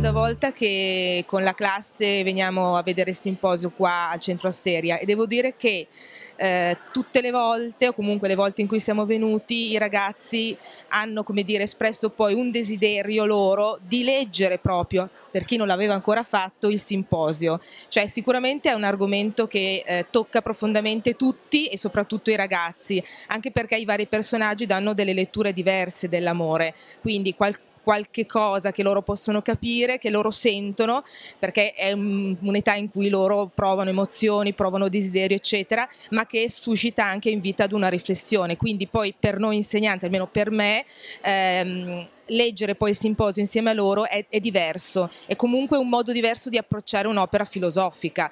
seconda volta che con la classe veniamo a vedere il simposio qua al centro Asteria e devo dire che eh, tutte le volte o comunque le volte in cui siamo venuti i ragazzi hanno come dire espresso poi un desiderio loro di leggere proprio per chi non l'aveva ancora fatto il simposio cioè sicuramente è un argomento che eh, tocca profondamente tutti e soprattutto i ragazzi anche perché i vari personaggi danno delle letture diverse dell'amore quindi qualcuno qualche cosa che loro possono capire, che loro sentono, perché è un'età in cui loro provano emozioni, provano desiderio, eccetera, ma che suscita anche invita ad una riflessione. Quindi poi per noi insegnanti, almeno per me, ehm, leggere poi il simposio insieme a loro è, è diverso, è comunque un modo diverso di approcciare un'opera filosofica,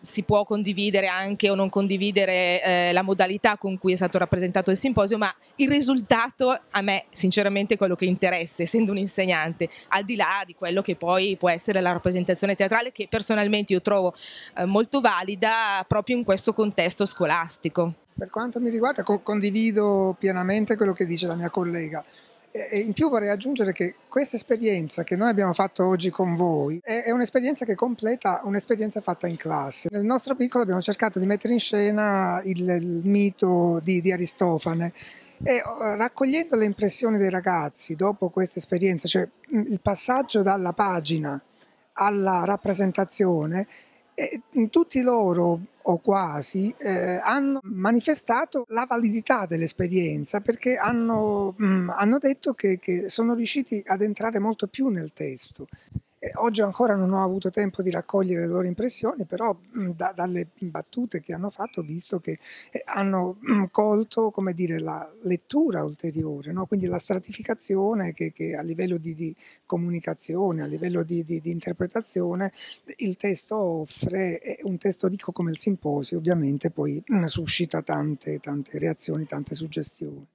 si può condividere anche o non condividere eh, la modalità con cui è stato rappresentato il simposio, ma il risultato a me sinceramente è quello che interessa, essendo un insegnante, al di là di quello che poi può essere la rappresentazione teatrale, che personalmente io trovo eh, molto valida proprio in questo contesto scolastico. Per quanto mi riguarda co- condivido pienamente quello che dice la mia collega. E in più vorrei aggiungere che questa esperienza che noi abbiamo fatto oggi con voi è, un'esperienza che completa un'esperienza fatta in classe. Nel nostro piccolo abbiamo cercato di mettere in scena il, il mito di, di Aristofane e oh, raccogliendo le impressioni dei ragazzi dopo questa esperienza, cioè il passaggio dalla pagina alla rappresentazione, tutti loro o quasi, eh, hanno manifestato la validità dell'esperienza perché hanno, mh, mm, hanno detto che, che sono riusciti ad entrare molto più nel testo. Eh, oggi ancora non ho avuto tempo di raccogliere le loro impressioni, però mm, da, dalle battute che hanno fatto ho visto che eh, hanno mm, colto dire, la lettura ulteriore, no? quindi la stratificazione che, che a livello di, di, comunicazione, a livello di, di, di, interpretazione, il testo offre, è un testo ricco come il simposio, ovviamente poi mm, suscita tante, tante reazioni, tante suggestioni.